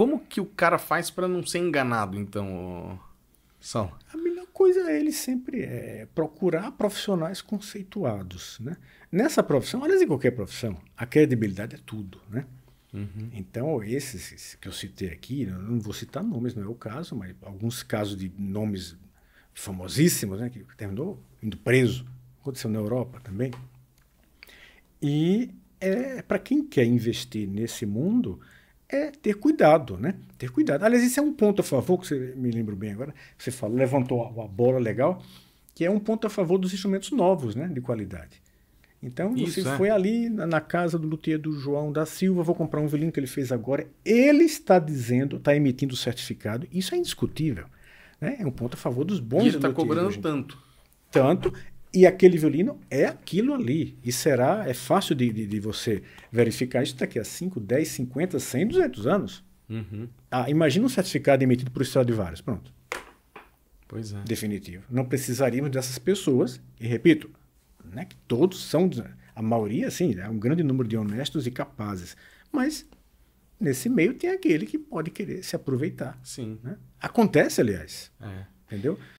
Como que o cara faz para não ser enganado, então, São? A melhor coisa é ele sempre é procurar profissionais conceituados, né? Nessa profissão, aliás, em qualquer profissão, a credibilidade é tudo, né? Uhum. Então, esses que eu citei aqui, eu não vou citar nomes, não é o caso, mas alguns casos de nomes famosíssimos, né, que terminou indo preso, aconteceu na Europa também. E é para quem quer investir nesse mundo, é ter cuidado, né? Ter cuidado. Aliás, esse é um ponto a favor, que você me lembro bem agora, você falou, levantou a, a bola legal, que é um ponto a favor dos instrumentos novos, né? De qualidade. Então, Isso, você é. foi ali na, na, casa do luthier do João da Silva, vou comprar um violino que ele fez agora. Ele está dizendo, está emitindo o certificado. Isso é indiscutível. Né? É um ponto a favor dos bons E ele está cobrando tanto. Tanto, e aquele violino é aquilo ali. E será, é fácil de, de, de você verificar isso daqui a 5, 10, 50, 100, 200 anos. Uhum. Ah, imagina um certificado emitido por Stradivarius. Pronto. Pois é. Definitivo. Não precisaríamos dessas pessoas. E repito, né que todos são, a maioria, sim, é um grande número de honestos e capazes. Mas nesse meio tem aquele que pode querer se aproveitar. Sim. Né? Acontece, aliás. É. Entendeu?